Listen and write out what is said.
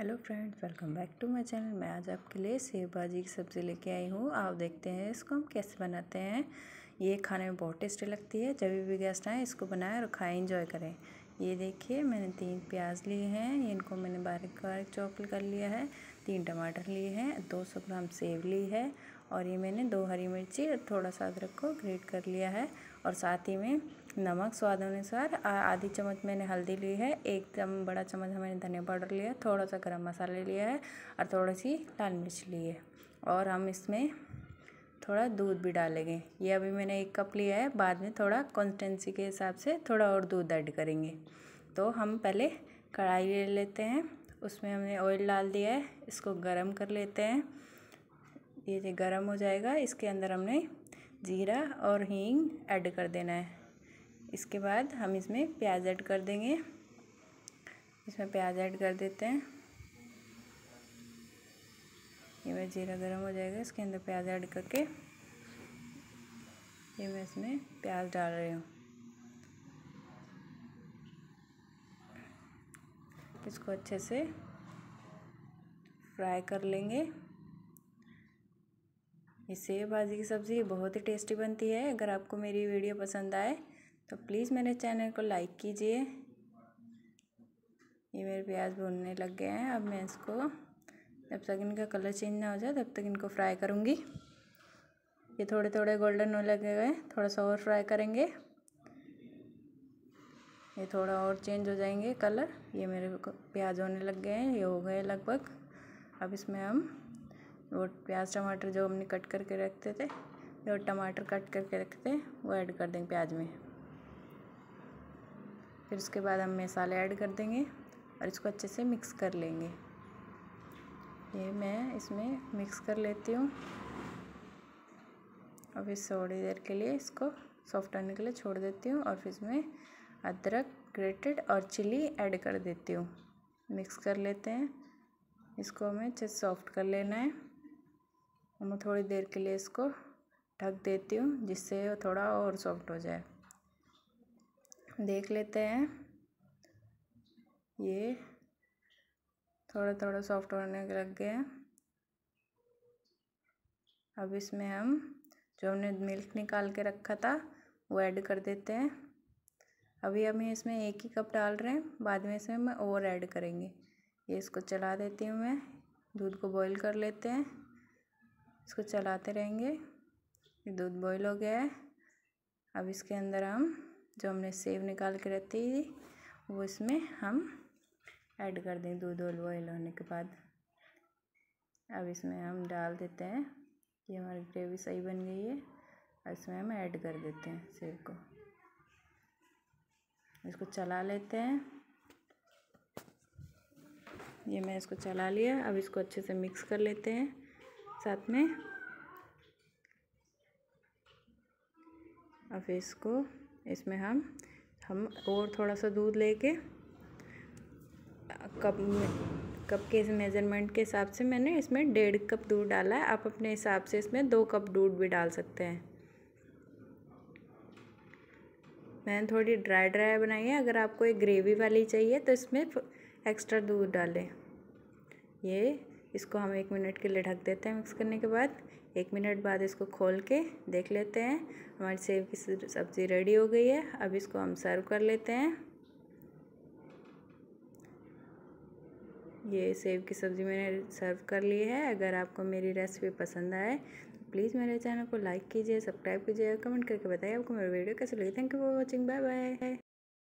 hello friends welcome back to my channel मैं आज आपके लिए सेब भाजी की सब्ज़ी लेके आई हूँ आप देखते हैं इसको हम कैसे बनाते हैं ये खाने में बहुत टेस्टी लगती है जब भी गेस्ट आए इसको बनाएं और खाएं इंजॉय करें ये देखिए मैंने तीन प्याज लिए हैं इनको मैंने बारीक बारीक चॉप कर लिया है तीन टमाटर लिए हैं दो सौ ग्राम सेब ली है और ये मैंने दो हरी मिर्ची और थोड़ा सा अदरक को ग्रेट कर लिया है और साथ ही में नमक स्वाद अनुसार आधी चम्मच मैंने हल्दी ली है एक चम बड़ा चम्मच मैंने धनिया पाउडर लिया थोड़ा सा गरम मसाला लिया है और थोड़ी सी लाल मिर्च ली है और हम इसमें थोड़ा दूध भी डालेंगे ये अभी मैंने एक कप लिया है बाद में थोड़ा कंसिस्टेंसी के हिसाब से थोड़ा और दूध ऐड करेंगे तो हम पहले कढ़ाई ले लेते हैं उसमें हमने ऑयल डाल दिया है इसको गर्म कर लेते हैं ये जो गर्म हो जाएगा इसके अंदर हमने जीरा और हींग ऐड कर देना है इसके बाद हम इसमें प्याज ऐड कर देंगे इसमें प्याज ऐड कर देते हैं ये मैं जीरा गर्म हो जाएगा इसके अंदर प्याज ऐड करके ये मैं इसमें प्याज डाल रही हूँ इसको अच्छे से फ्राई कर लेंगे ये सेब भाजी की सब्ज़ी बहुत ही टेस्टी बनती है अगर आपको मेरी वीडियो पसंद आए तो प्लीज़ मेरे चैनल को लाइक कीजिए ये मेरे प्याज भूनने लग गए हैं अब मैं इसको जब तक इनका कलर चेंज ना हो जाए तब तक इनको फ्राई करूँगी ये थोड़े थोड़े गोल्डन होने लगे हुए थोड़ा सा और फ्राई करेंगे ये थोड़ा और चेंज हो जाएंगे कलर ये मेरे प्याज होने लग गए हैं ये हो गए लगभग अब इसमें हम वो प्याज टमाटर जो हमने कट करके रखते थे जो टमाटर कट करके रखते हैं वो ऐड कर देंगे प्याज में फिर उसके बाद हम मसाले ऐड कर देंगे और इसको अच्छे से मिक्स कर लेंगे ये मैं इसमें मिक्स कर लेती हूँ और फिर थोड़ी देर के लिए इसको सॉफ्ट होने के लिए छोड़ देती हूँ और फिर इसमें अदरक ग्रेटेड और चिली ऐड कर देती हूँ मिक्स कर लेते हैं इसको हमें अच्छे से सॉफ्ट कर लेना है और मैं थोड़ी देर के लिए इसको ढक देती हूँ जिससे वो थोड़ा और सॉफ्ट हो जाए देख लेते हैं ये थोड़ा थोड़ा सॉफ्ट होने के लग गए हैं अब इसमें हम जो हमने मिल्क निकाल के रखा था वो ऐड कर देते हैं अभी हम इसमें एक ही कप डाल रहे हैं बाद में इसमें मैं और ऐड करेंगे ये इसको चला देती हूँ मैं दूध को बॉईल कर लेते हैं इसको चलाते रहेंगे ये दूध बॉईल हो गया है अब इसके अंदर हम जो हमने सेव निकाल के रखी थी वो इसमें हम ऐड कर दें दूध और बॉयल होने के बाद अब इसमें हम डाल देते हैं ये हमारी ग्रेवी सही बन गई है और इसमें हम ऐड कर देते हैं सेव को इसको चला लेते हैं ये मैं इसको चला लिया अब इसको अच्छे से मिक्स कर लेते हैं साथ में अब इसको इसमें हम हम और थोड़ा सा दूध लेके कप कप के मेज़रमेंट के हिसाब से मैंने इसमें डेढ़ कप दूध डाला है आप अपने हिसाब से इसमें दो कप दूध भी डाल सकते हैं मैंने थोड़ी ड्राई ड्राई बनाई है अगर आपको एक ग्रेवी वाली चाहिए तो इसमें एक्स्ट्रा दूध डालें ये इसको हम एक मिनट के लिए ढक देते हैं मिक्स करने के बाद एक मिनट बाद इसको खोल के देख लेते हैं हमारी सेब की सब्ज़ी रेडी हो गई है अब इसको हम सर्व कर लेते हैं ये सेब की सब्ज़ी मैंने सर्व कर ली है अगर आपको मेरी रेसिपी पसंद आए तो प्लीज़ मेरे चैनल को लाइक कीजिए सब्सक्राइब कीजिए कमेंट करके बताइए आपको मेरी वीडियो कैसे लगी thank you for watching bye bye